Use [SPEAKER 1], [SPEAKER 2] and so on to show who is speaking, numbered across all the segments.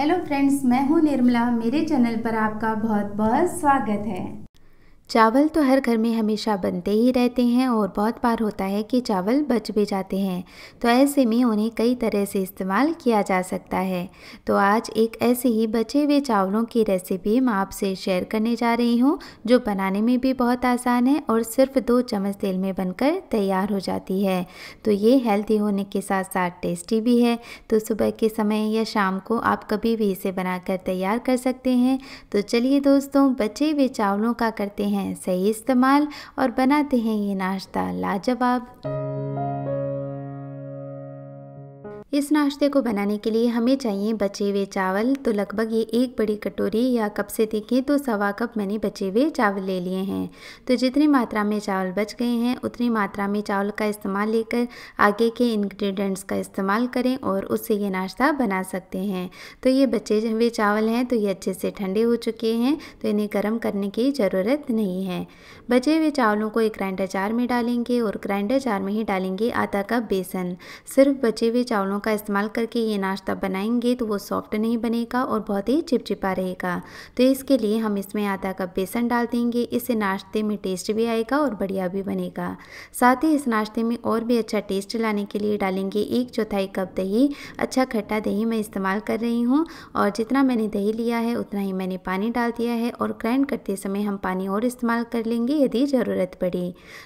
[SPEAKER 1] hello friends मैं हूं निर्मला मेरे चैनल पर आपका बहुत बहुत स्वागत है चावल तो हर घर में हमेशा बनते ही रहते हैं और बहुत बार होता है कि चावल बच भी जाते हैं तो ऐसे में उन्हें कई तरह से इस्तेमाल किया जा सकता है तो आज एक ऐसे ही बचे हुए चावलों की रेसिपी मैं आपसे शेयर करने जा रही हूँ जो बनाने में भी बहुत आसान है और सिर्फ दो चम्मच तेल में बनकर तैयार हो जाती है तो ये हेल्थी होने के साथ साथ टेस्टी भी है तो सुबह के समय या शाम को आप कभी भी इसे बनाकर तैयार कर सकते हैं तो चलिए दोस्तों बचे हुए चावलों का करते हैं हैं सही इस्तेमाल और बनाते हैं ये नाश्ता लाजवाब इस नाश्ते को बनाने के लिए हमें चाहिए बचे हुए चावल तो लगभग ये एक बड़ी कटोरी या कप से देखें तो सवा कप मैंने बचे हुए चावल ले लिए हैं तो जितनी मात्रा में चावल बच गए हैं उतनी मात्रा में चावल का इस्तेमाल लेकर आगे के इंग्रेडिएंट्स का इस्तेमाल करें और उससे ये नाश्ता बना सकते हैं तो ये बचे हुए चावल हैं तो ये अच्छे से ठंडे हो चुके हैं तो इन्हें गर्म करने की ज़रूरत नहीं है बचे हुए चावलों को एक ग्राइंडर जार में डालेंगे और ग्राइंडर जार में ही डालेंगे आधा कप बेसन सिर्फ बचे हुए चावलों मसालों का इस्तेमाल करके ये नाश्ता बनाएंगे तो वो सॉफ्ट नहीं बनेगा और बहुत ही चिपचिपा रहेगा तो इसके लिए हम इसमें आधा कप बेसन डाल देंगे इससे नाश्ते में टेस्ट भी आएगा और बढ़िया भी बनेगा साथ ही इस नाश्ते में और भी अच्छा टेस्ट लाने के लिए डालेंगे एक चौथाई कप दही अच्छा खट्टा दही मैं इस्तेमाल कर रही हूँ और जितना मैंने दही लिया है उतना ही मैंने पानी डाल दिया है और ग्राइंड करते समय हम पानी और इस्तेमाल कर लेंगे यदि ज़रूरत पड़ी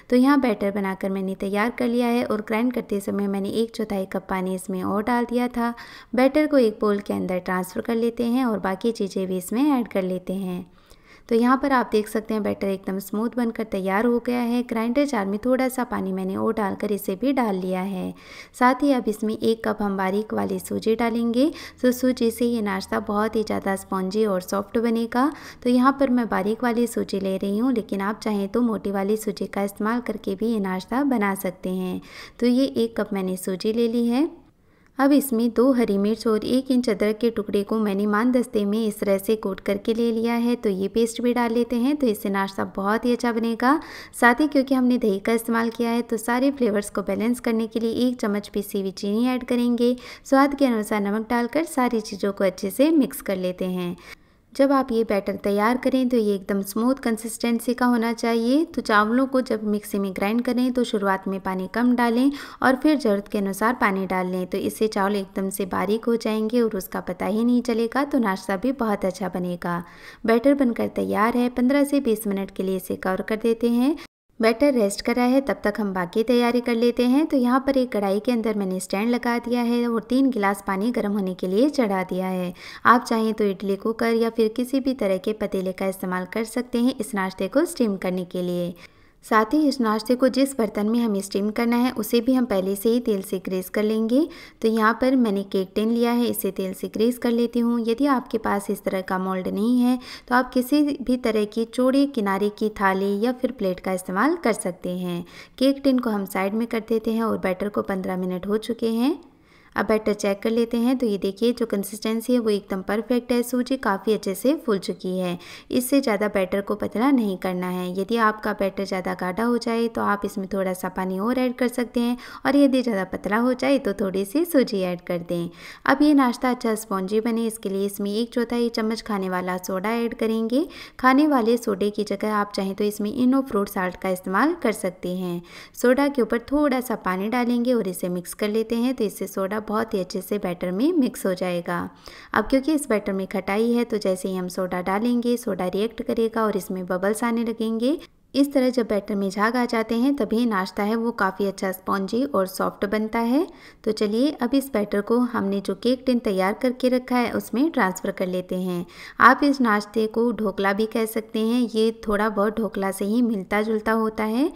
[SPEAKER 1] तो यहाँ बैटर बनाकर मैंने तैयार कर लिया है और ग्राइंड करते समय मैंने एक चौथाई कप पानी इसमें और डाल दिया था बैटर को एक बोल के अंदर ट्रांसफ़र कर लेते हैं और बाकी चीज़ें भी इसमें ऐड कर लेते हैं तो यहाँ पर आप देख सकते हैं बैटर एकदम स्मूथ बनकर तैयार हो गया है ग्राइंडर जार में थोड़ा सा पानी मैंने और डालकर इसे भी डाल लिया है साथ ही अब इसमें एक कप हम बारीक वाली सूजी डालेंगे तो सूजी से ये नाश्ता बहुत ही ज़्यादा स्पॉन्जी और सॉफ्ट बनेगा तो यहाँ पर मैं बारीक वाली सूजी ले रही हूँ लेकिन आप चाहें तो मोटी वाली सूजी का इस्तेमाल करके भी ये नाश्ता बना सकते हैं तो ये एक कप मैंने सूजी ले ली है अब इसमें दो हरी मिर्च और एक इंच अदरक के टुकड़े को मैंने मान दस्ते में इस तरह से कोट करके ले लिया है तो ये पेस्ट भी डाल लेते हैं तो इससे नाश्ता बहुत ही अच्छा बनेगा साथ ही क्योंकि हमने दही का इस्तेमाल किया है तो सारे फ्लेवर्स को बैलेंस करने के लिए एक चम्मच पीसी हुई चीनी ऐड करेंगे स्वाद के अनुसार नमक डालकर सारी चीज़ों को अच्छे से मिक्स कर लेते हैं जब आप ये बैटर तैयार करें तो ये एकदम स्मूथ कंसिस्टेंसी का होना चाहिए तो चावलों को जब मिक्सी में ग्राइंड करें तो शुरुआत में पानी कम डालें और फिर ज़रूरत के अनुसार पानी डाल लें तो इससे चावल एकदम से बारीक हो जाएंगे और उसका पता ही नहीं चलेगा तो नाश्ता भी बहुत अच्छा बनेगा बैटर बनकर तैयार है पंद्रह से बीस मिनट के लिए इसे कवर कर देते हैं बैटर रेस्ट करा है तब तक हम बाकी तैयारी कर लेते हैं तो यहाँ पर एक कढ़ाई के अंदर मैंने स्टैंड लगा दिया है और तीन गिलास पानी गर्म होने के लिए चढ़ा दिया है आप चाहें तो इडली कुकर या फिर किसी भी तरह के पतीले का इस्तेमाल कर सकते हैं इस नाश्ते को स्टीम करने के लिए साथ ही इस नाश्ते को जिस बर्तन में हमें स्टीम करना है उसे भी हम पहले से ही तेल से ग्रेस कर लेंगे तो यहाँ पर मैंने केक टिन लिया है इसे तेल से ग्रेस कर लेती हूँ यदि आपके पास इस तरह का मोल्ड नहीं है तो आप किसी भी तरह की चौड़े किनारे की थाली या फिर प्लेट का इस्तेमाल कर सकते हैं केक टिन को हम साइड में कर देते हैं और बैटर को पंद्रह मिनट हो चुके हैं अब बैटर चेक कर लेते हैं तो ये देखिए जो कंसिस्टेंसी है वो एकदम परफेक्ट है सूजी काफ़ी अच्छे से फूल चुकी है इससे ज़्यादा बैटर को पतला नहीं करना है यदि आपका बैटर ज़्यादा गाढ़ा हो जाए तो आप इसमें थोड़ा सा पानी और ऐड कर सकते हैं और यदि ज़्यादा पतला हो जाए तो थोड़ी सी सूजी ऐड कर दें अब ये नाश्ता अच्छा स्पॉन्जी बने इसके लिए इसमें एक चौथाई चम्मच खाने वाला सोडा ऐड करेंगे खाने वाले सोडे की जगह आप चाहें तो इसमें इनो फ्रूट साल्ट का इस्तेमाल कर सकते हैं सोडा के ऊपर थोड़ा सा पानी डालेंगे और इसे मिक्स कर लेते हैं तो इससे सोडा बहुत ही अच्छे से बैटर में मिक्स हो जाएगा अब क्योंकि इस बैटर में खटाई है तो जैसे ही हम सोडा डालेंगे सोडा रिएक्ट करेगा और इसमें बबल्स आने लगेंगे इस तरह जब बैटर में झाग आ जाते हैं तभी नाश्ता है वो काफ़ी अच्छा स्पॉन्जी और सॉफ्ट बनता है तो चलिए अब इस बैटर को हमने जो केक टिन तैयार करके रखा है उसमें ट्रांसफ़र कर लेते हैं आप इस नाश्ते को ढोकला भी कह सकते हैं ये थोड़ा बहुत ढोकला से ही मिलता जुलता होता है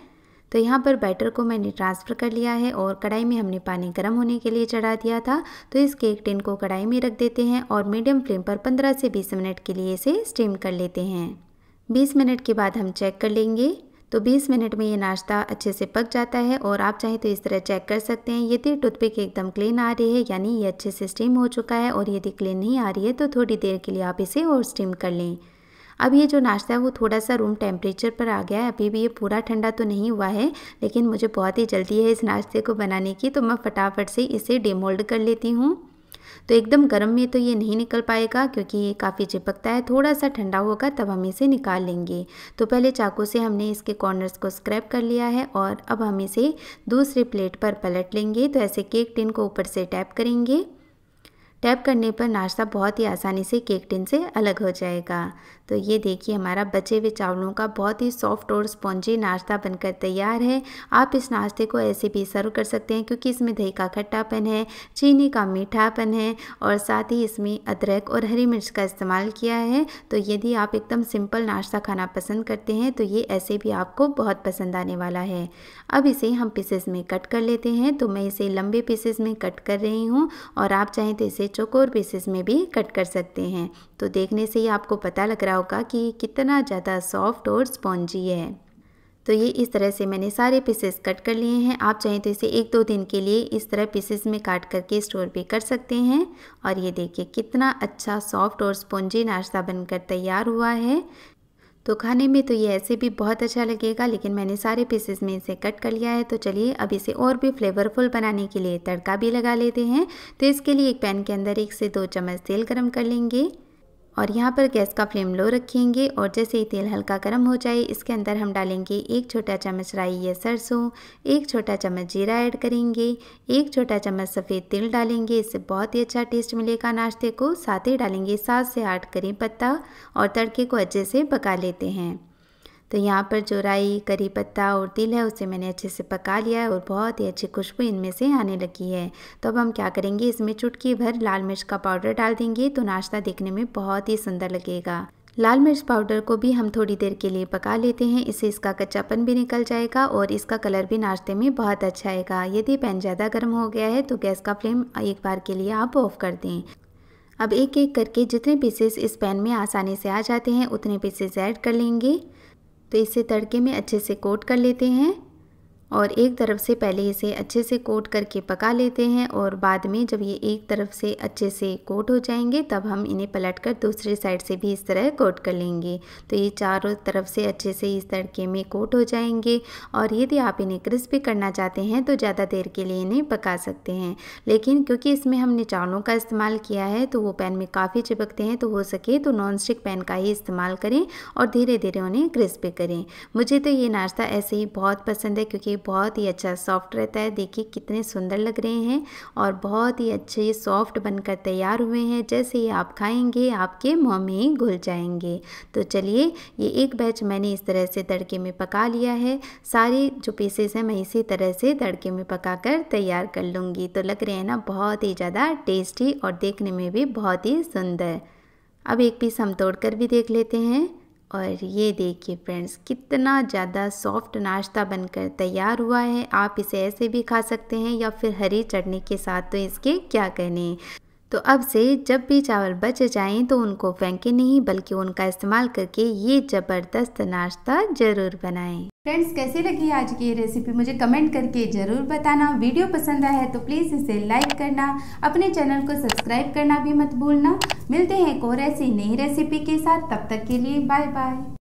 [SPEAKER 1] तो यहाँ पर बैटर को मैंने ट्रांसफ़र कर लिया है और कढ़ाई में हमने पानी गर्म होने के लिए चढ़ा दिया था तो इस केक टिन को कढ़ाई में रख देते हैं और मीडियम फ्लेम पर 15 से 20 मिनट के लिए इसे स्टीम कर लेते हैं 20 मिनट के बाद हम चेक कर लेंगे तो 20 मिनट में ये नाश्ता अच्छे से पक जाता है और आप चाहें तो इस तरह चेक कर सकते हैं यदि तो टूथपिक एकदम क्लीन आ रही है यानी ये अच्छे से स्टीम हो चुका है और यदि क्लीन नहीं आ रही है तो थोड़ी देर के लिए आप इसे और स्टीम कर लें अब ये जो नाश्ता है वो थोड़ा सा रूम टेम्परेचर पर आ गया है अभी भी ये पूरा ठंडा तो नहीं हुआ है लेकिन मुझे बहुत ही जल्दी है इस नाश्ते को बनाने की तो मैं फटाफट से इसे डिमोल्ड कर लेती हूँ तो एकदम गर्म में तो ये नहीं निकल पाएगा क्योंकि ये काफ़ी चिपकता है थोड़ा सा ठंडा होगा तब हम इसे निकाल लेंगे तो पहले चाकू से हमने इसके कॉर्नर्स को स्क्रैप कर लिया है और अब हम इसे दूसरी प्लेट पर पलट लेंगे तो ऐसे केक टिन को ऊपर से टैप करेंगे टैप करने पर नाश्ता बहुत ही आसानी से केक टिन से अलग हो जाएगा तो ये देखिए हमारा बचे हुए चावलों का बहुत ही सॉफ्ट और स्पॉन्जी नाश्ता बनकर तैयार है आप इस नाश्ते को ऐसे भी सर्व कर सकते हैं क्योंकि इसमें दही का खट्टापन है चीनी का मीठापन है और साथ ही इसमें अदरक और हरी मिर्च का इस्तेमाल किया है तो यदि आप एकदम सिंपल नाश्ता खाना पसंद करते हैं तो ये ऐसे भी आपको बहुत पसंद आने वाला है अब इसे हम पीसेस में कट कर लेते हैं तो मैं इसे लंबे पीसेस में कट कर रही हूँ और आप चाहें तो इसे चौकोर पीसेस में भी कट कर सकते हैं तो देखने से ही आपको पता लग रहा होगा कि कितना ज़्यादा सॉफ्ट और स्पॉन्जी है तो ये इस तरह से मैंने सारे पीसेस कट कर लिए हैं आप चाहें तो इसे एक दो दिन के लिए इस तरह पीसेस में काट करके स्टोर भी कर सकते हैं और ये देखिए कितना अच्छा सॉफ्ट और स्पॉन्जी नाश्ता बनकर तैयार हुआ है तो खाने में तो ये ऐसे भी बहुत अच्छा लगेगा लेकिन मैंने सारे पीसेस में इसे कट कर लिया है तो चलिए अब इसे और भी फ्लेवरफुल बनाने के लिए तड़का भी लगा लेते हैं तो इसके लिए एक पैन के अंदर एक से दो चम्मच तेल गर्म कर लेंगे और यहाँ पर गैस का फ्लेम लो रखेंगे और जैसे ही तेल हल्का गर्म हो जाए इसके अंदर हम डालेंगे एक छोटा चम्मच राई या सरसों एक छोटा चम्मच जीरा ऐड करेंगे एक छोटा चम्मच सफ़ेद तिल डालेंगे इससे बहुत ही अच्छा टेस्ट मिलेगा नाश्ते को साथ ही डालेंगे सात से आठ करी पत्ता और तड़के को अच्छे से पका लेते हैं तो यहाँ पर जो राई करी पत्ता और तिल है उसे मैंने अच्छे से पका लिया है और बहुत ही अच्छी खुशबू इनमें से आने लगी है तो अब हम क्या करेंगे इसमें चुटकी भर लाल मिर्च का पाउडर डाल देंगे तो नाश्ता देखने में बहुत ही सुंदर लगेगा लाल मिर्च पाउडर को भी हम थोड़ी देर के लिए पका लेते हैं इससे इसका कच्चापन भी निकल जाएगा और इसका कलर भी नाश्ते में बहुत अच्छा आएगा यदि पैन ज़्यादा गर्म हो गया है तो गैस का फ्लेम एक बार के लिए आप ऑफ कर दें अब एक एक करके जितने पीसेस इस पैन में आसानी से आ जाते हैं उतने पीसेस ऐड कर लेंगे तो इसे तड़के में अच्छे से कोट कर लेते हैं और एक तरफ से पहले इसे अच्छे से कोट करके पका लेते हैं और बाद में जब ये एक तरफ से अच्छे से कोट हो जाएंगे तब हम इन्हें पलट कर दूसरी साइड से भी इस तरह कोट कर लेंगे तो ये चारों तरफ से अच्छे से इस तड़के में कोट हो जाएंगे और यदि आप इन्हें क्रिस्पी करना चाहते हैं तो ज़्यादा देर के लिए इन्हें पका सकते हैं लेकिन क्योंकि इसमें हमने चावलों का इस्तेमाल किया है तो वो पैन में काफ़ी चिपकते हैं तो हो सके तो नॉन स्टिक पैन का ही इस्तेमाल करें और धीरे धीरे उन्हें क्रिस्पी करें मुझे तो ये नाश्ता ऐसे ही बहुत पसंद है क्योंकि बहुत ही अच्छा सॉफ्ट रहता है देखिए कितने सुंदर लग रहे हैं और बहुत ही अच्छे ये सॉफ्ट बनकर तैयार हुए हैं जैसे ही आप खाएंगे आपके मुँह में ही घुल जाएंगे तो चलिए ये एक बैच मैंने इस तरह से तड़के में पका लिया है सारे जो पीसेस हैं मैं इसी तरह से तड़के में पका कर तैयार कर लूँगी तो लग रहे हैं ना बहुत ही ज़्यादा टेस्टी और देखने में भी बहुत ही सुंदर अब एक पीस हम तोड़ कर भी देख लेते हैं और ये देखिए फ्रेंड्स कितना ज़्यादा सॉफ्ट नाश्ता बनकर तैयार हुआ है आप इसे ऐसे भी खा सकते हैं या फिर हरी चटनी के साथ तो इसके क्या कहने तो अब से जब भी चावल बच जाएं तो उनको फेंके नहीं बल्कि उनका इस्तेमाल करके ये ज़बरदस्त नाश्ता ज़रूर बनाएं फ्रेंड्स कैसे लगी आज की ये रेसिपी मुझे कमेंट करके ज़रूर बताना वीडियो पसंद आया है तो प्लीज़ इसे लाइक करना अपने चैनल को सब्सक्राइब करना भी मत भूलना मिलते हैं एक और ऐसी नई रेसिपी के साथ तब तक के लिए बाय बाय